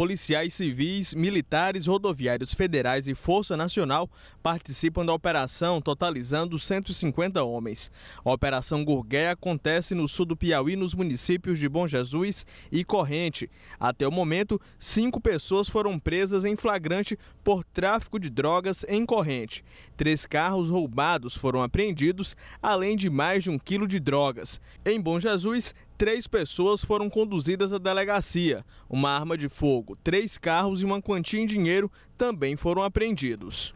policiais civis, militares, rodoviários federais e Força Nacional participam da operação, totalizando 150 homens. A Operação Gurgué acontece no sul do Piauí, nos municípios de Bom Jesus e Corrente. Até o momento, cinco pessoas foram presas em flagrante por tráfico de drogas em Corrente. Três carros roubados foram apreendidos, além de mais de um quilo de drogas. Em Bom Jesus, três pessoas foram conduzidas à delegacia. Uma arma de fogo, três carros e uma quantia em dinheiro também foram apreendidos.